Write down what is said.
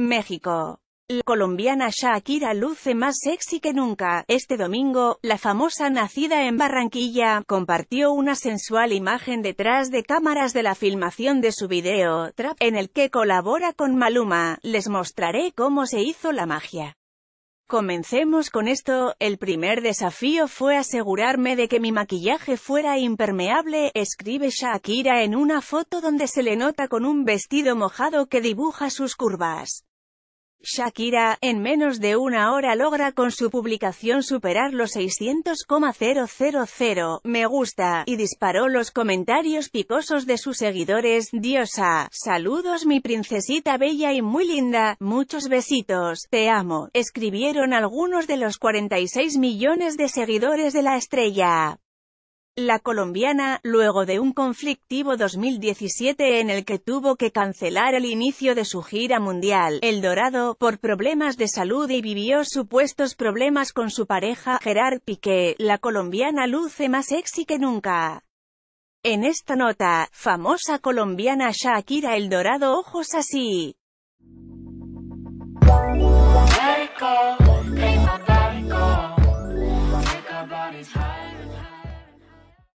México. La colombiana Shakira luce más sexy que nunca. Este domingo, la famosa nacida en Barranquilla, compartió una sensual imagen detrás de cámaras de la filmación de su video, Trap, en el que colabora con Maluma. Les mostraré cómo se hizo la magia. Comencemos con esto, el primer desafío fue asegurarme de que mi maquillaje fuera impermeable, escribe Shakira en una foto donde se le nota con un vestido mojado que dibuja sus curvas. Shakira, en menos de una hora logra con su publicación superar los 600,000 me gusta, y disparó los comentarios picosos de sus seguidores, diosa, saludos mi princesita bella y muy linda, muchos besitos, te amo, escribieron algunos de los 46 millones de seguidores de la estrella. La colombiana, luego de un conflictivo 2017 en el que tuvo que cancelar el inicio de su gira mundial, El Dorado, por problemas de salud y vivió supuestos problemas con su pareja, Gerard Piqué, la colombiana luce más sexy que nunca. En esta nota, famosa colombiana Shakira El Dorado ojos así.